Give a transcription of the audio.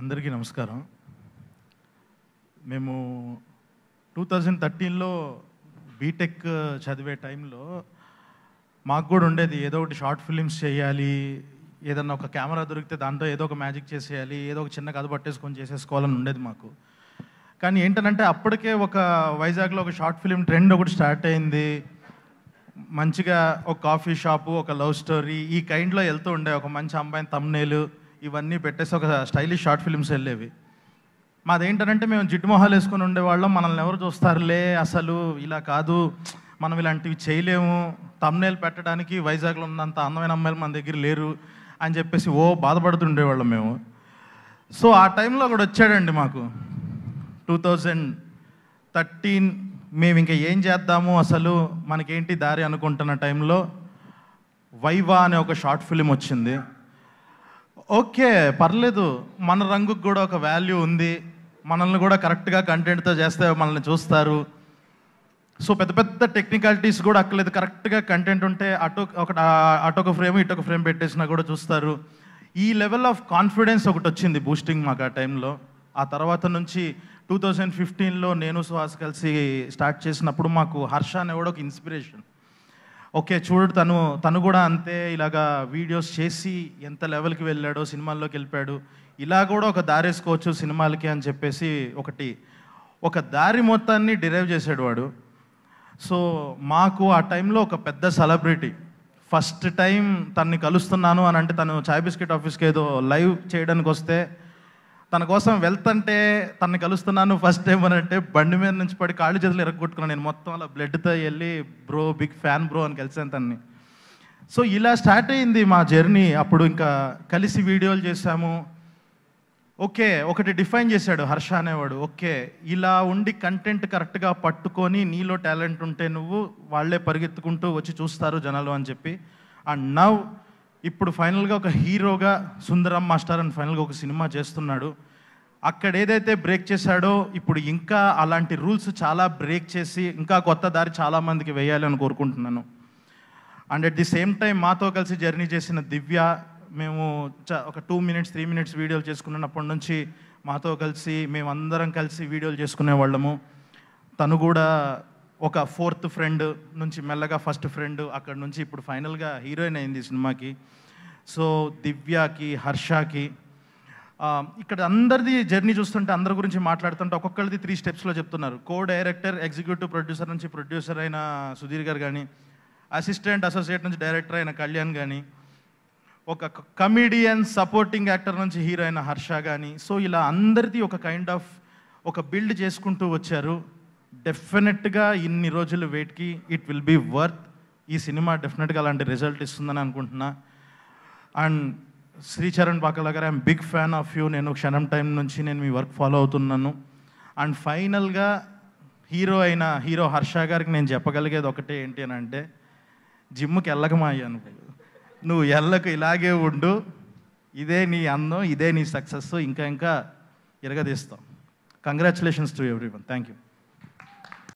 అందరికీ నమస్కారం మేము టూ థౌజండ్ థర్టీన్లో బీటెక్ చదివే టైంలో మాకు కూడా ఉండేది ఏదో ఒకటి షార్ట్ ఫిలిమ్స్ చేయాలి ఏదన్నా ఒక కెమెరా దొరికితే దాంతో ఏదో ఒక మ్యాజిక్ చేసేయాలి ఏదో ఒక చిన్న కథ పట్టేసుకొని చేసేసుకోవాలని ఉండేది మాకు కానీ ఏంటనంటే అప్పటికే ఒక వైజాగ్లో ఒక షార్ట్ ఫిలిం ట్రెండ్ ఒకటి స్టార్ట్ అయింది మంచిగా ఒక కాఫీ షాపు ఒక లవ్ స్టోరీ ఈ కైండ్లో వెళ్తూ ఉండే ఒక మంచి అమ్మాయిని తమ్నేలు ఇవన్నీ పెట్టేసి ఒక స్టైలిష్ షార్ట్ ఫిల్మ్స్ వెళ్ళేవి ఏంటంటే మేము జిడ్డుమొహాలు వేసుకొని ఉండేవాళ్ళం మనల్ని ఎవరు చూస్తారులే అసలు ఇలా కాదు మనం ఇలాంటివి చేయలేము తమ్నేల్ పెట్టడానికి వైజాగ్లో ఉన్నంత అందమైన అమ్మాయిలు మన దగ్గర లేరు అని చెప్పేసి ఓ బాధపడుతుండేవాళ్ళం మేము సో ఆ టైంలో ఒకడు వచ్చాడండి మాకు టూ థౌజండ్ థర్టీన్ మేము ఇంకా ఏం చేద్దాము అసలు మనకేంటి దారి అనుకుంటున్న టైంలో వైవా అనే ఒక షార్ట్ ఫిలిం వచ్చింది ఓకే పర్లేదు మన రంగుకు కూడా ఒక వాల్యూ ఉంది మనల్ని కూడా కరెక్ట్గా కంటెంట్తో చేస్తే మనల్ని చూస్తారు సో పెద్ద పెద్ద టెక్నికాలిటీస్ కూడా అక్కర్లేదు కరెక్ట్గా కంటెంట్ ఉంటే అటు ఒక అటొక ఫ్రేమ్ ఇటొక ఫ్రేమ్ పెట్టేసినా కూడా చూస్తారు ఈ లెవెల్ ఆఫ్ కాన్ఫిడెన్స్ ఒకటి వచ్చింది బూస్టింగ్ మాకు ఆ టైంలో ఆ తర్వాత నుంచి టూ థౌజండ్ ఫిఫ్టీన్లో నేను సుహాస్ కలిసి స్టార్ట్ చేసినప్పుడు మాకు హర్ష అనేవాడు ఒక ఇన్స్పిరేషన్ ఓకే చూడు తను తను కూడా అంతే ఇలాగా వీడియోస్ చేసి ఎంత లెవెల్కి వెళ్ళాడో సినిమాల్లోకి వెళ్ళిపోయాడు ఇలా కూడా ఒక దారి వేసుకోవచ్చు సినిమాలకి అని చెప్పేసి ఒకటి ఒక దారి మొత్తాన్ని డిరైవ్ చేసాడు వాడు సో మాకు ఆ టైంలో ఒక పెద్ద సెలబ్రిటీ ఫస్ట్ టైం తన్ని కలుస్తున్నాను అని అంటే తను చాయ్ బిస్కెట్ ఆఫీస్కి ఏదో లైవ్ చేయడానికి వస్తే తన కోసం వెళ్తుంటే తనని కలుస్తున్నాను ఫస్ట్ టైం అని అంటే బండి మీద నుంచి పడి కాళ్ళు చేతులు ఎరగొట్టుకున్నాను నేను మొత్తం అలా బ్లడ్తో వెళ్ళి బ్రో బిగ్ ఫ్యాన్ బ్రో అని కలిసాను తన్ని సో ఇలా స్టార్ట్ అయింది మా జర్నీ అప్పుడు ఇంకా కలిసి వీడియోలు చేశాము ఓకే ఒకటి డిఫైన్ చేశాడు హర్ష అనేవాడు ఓకే ఇలా ఉండి కంటెంట్ కరెక్ట్గా పట్టుకొని నీలో టాలెంట్ ఉంటే నువ్వు వాళ్ళే పరిగెత్తుకుంటూ వచ్చి చూస్తారు జనాలు అని చెప్పి అండ్ నవ్ ఇప్పుడు ఫైనల్గా ఒక హీరోగా సుందరం మాస్టర్ అని ఫైనల్గా ఒక సినిమా చేస్తున్నాడు అక్కడ ఏదైతే బ్రేక్ చేశాడో ఇప్పుడు ఇంకా అలాంటి రూల్స్ చాలా బ్రేక్ చేసి ఇంకా కొత్త దారి చాలామందికి వేయాలని కోరుకుంటున్నాను and at the same time మాతో కలిసి జర్నీ చేసిన దివ్య మేము ఒక టూ మినిట్స్ త్రీ మినిట్స్ వీడియోలు చేసుకున్నప్పటి నుంచి మాతో కలిసి మేమందరం కలిసి వీడియోలు చేసుకునే వాళ్ళము తను కూడా ఒక ఫోర్త్ ఫ్రెండ్ నుంచి మెల్లగా ఫస్ట్ ఫ్రెండ్ అక్కడ నుంచి ఇప్పుడు ఫైనల్గా హీరోయిన్ అయింది సినిమాకి సో దివ్యాకి హర్షకి ఇక్కడ అందరిది జర్నీ చూస్తుంటే అందరి గురించి మాట్లాడుతుంటే ఒక్కొక్కరిది త్రీ స్టెప్స్లో చెప్తున్నారు కో డైరెక్టర్ ఎగ్జిక్యూటివ్ ప్రొడ్యూసర్ నుంచి ప్రొడ్యూసర్ అయిన సుధీర్ గారు కానీ అసిస్టెంట్ అసోసియేట్ నుంచి డైరెక్టర్ అయిన కళ్యాణ్ కానీ ఒక కమిడియన్ సపోర్టింగ్ యాక్టర్ నుంచి హీరో అయిన హర్ష కానీ సో ఇలా అందరిది ఒక కైండ్ ఆఫ్ ఒక బిల్డ్ చేసుకుంటూ వచ్చారు డెఫినెట్గా ఇన్ని రోజుల వెయిట్కి ఇట్ విల్ బీ వర్త్ ఈ సినిమా డెఫినెట్గా అలాంటి రిజల్ట్ ఇస్తుందని అనుకుంటున్నా and Sricharan Pakala garu I'm big fan of you నేను క్షణం టైం నుంచి నేను మీ వర్క్ ఫాలో అవుతున్నాను అండ్ ఫైనల్గా హీరో అయిన హీరో హర్ష గారికి నేను చెప్పగలిగేది ఒకటే ఏంటి అని అంటే జిమ్కి వెళ్ళకమా అయ్యాను నువ్వు ఎల్లకు ఇలాగే ఉండు ఇదే నీ అందం ఇదే నీ సక్సెస్ ఇంకా ఇంకా ఇరగదీస్తాం congratulations to everyone thank you